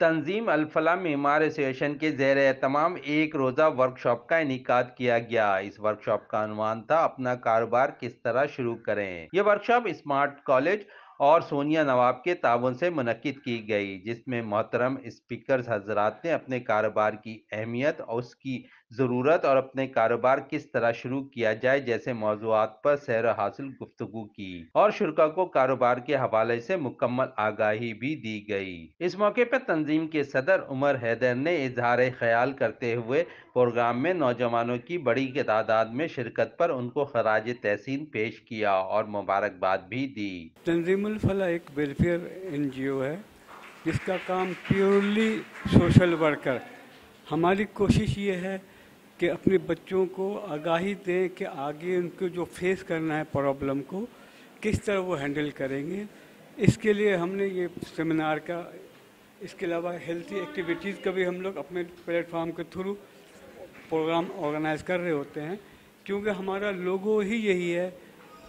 तंजीम अलफला इमार association के जेर तमाम एक रोज़ा वर्कशॉप का इनका किया गया इस वर्कशॉप का अनुमान था अपना कारोबार किस तरह शुरू करें यह वर्कशॉप स्मार्ट कॉलेज और सोनिया नवाब के ताउन से मनद की गई जिसमें मोहतरम स्पीकर हजरात ने अपने कारोबार की अहमियत और उसकी ज़रूरत और अपने कारोबार किस तरह शुरू किया जाए जैसे मौजूद पर सैर हासिल गुफ्तु की और शुरा को कारोबार के हवाले से मुकम्मल आगाही भी दी गई इस मौके पर तंजीम के सदर उमर हैदर ने इजहार ख्याल करते हुए प्रोग्राम में नौजवानों की बड़ी तादाद में शिरकत पर उनको खराज तहसीन पेश किया और मुबारकबाद भी दी तंजीम निर्मल फला एक वेलफेयर एनजीओ है जिसका काम प्योरली सोशल वर्कर हमारी कोशिश ये है कि अपने बच्चों को आगाही दें कि आगे उनको जो फेस करना है प्रॉब्लम को किस तरह वो हैंडल करेंगे इसके लिए हमने ये सेमिनार का इसके अलावा हेल्थी एक्टिविटीज़ का भी हम लोग अपने प्लेटफॉर्म के थ्रू प्रोग्राम ऑर्गेनाइज कर रहे होते हैं क्योंकि हमारा लोगो ही यही है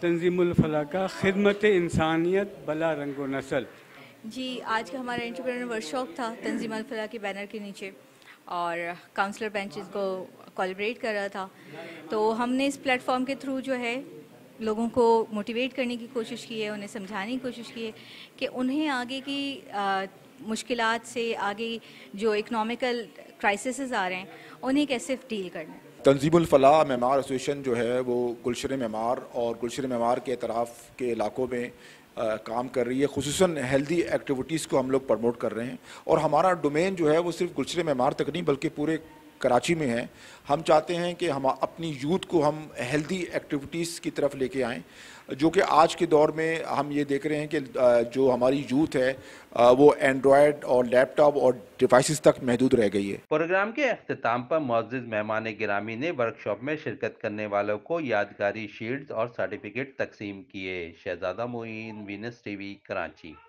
तंजीमफला का खिदमत इंसानियत बला रंगो नसल जी आज का हमारा इंटरप्रेनर वर्कशॉप था तंजीम अलफला के बैनर के नीचे और काउंसलर बेंचेस को कॉलब्रेट कर रहा था तो हमने इस प्लेटफॉर्म के थ्रू जो है लोगों को मोटिवेट करने की कोशिश की है उन्हें समझाने की कोशिश की है कि उन्हें आगे की मुश्किल से आगे जो इकनॉमिकल क्राइसिस आ रहे हैं उन्हें कैसे डील करना है तंजीमफलाह मेमार एसोसिएशन जो है वो गुलशन मेमार और गुलशन मेमार के अतराफ़ के इलाकों में आ, काम कर रही है खसूस हेल्दी एक्टिविटीज़ को हम लोग प्रमोट कर रहे हैं और हमारा डोमेन जो है वो सिर्फ गुलशन मेमार तक नहीं बल्कि पूरे कराची में है हम चाहते हैं कि हम अपनी यूथ को हम हेल्दी एक्टिविटीज़ की तरफ लेके आएं जो कि आज के दौर में हम ये देख रहे हैं कि जो हमारी यूथ है वो एंड्रॉयड और लैपटॉप और डिवाइसेस तक महदूद रह गई है प्रोग्राम के अख्ताम पर मोजिज मेहमान ग्रामी ने वर्कशॉप में शिरकत करने वालों को यादगारी शील्ड और सर्टिफिकेट तकसीम किए शहजादा मोइन वीनस टी कराची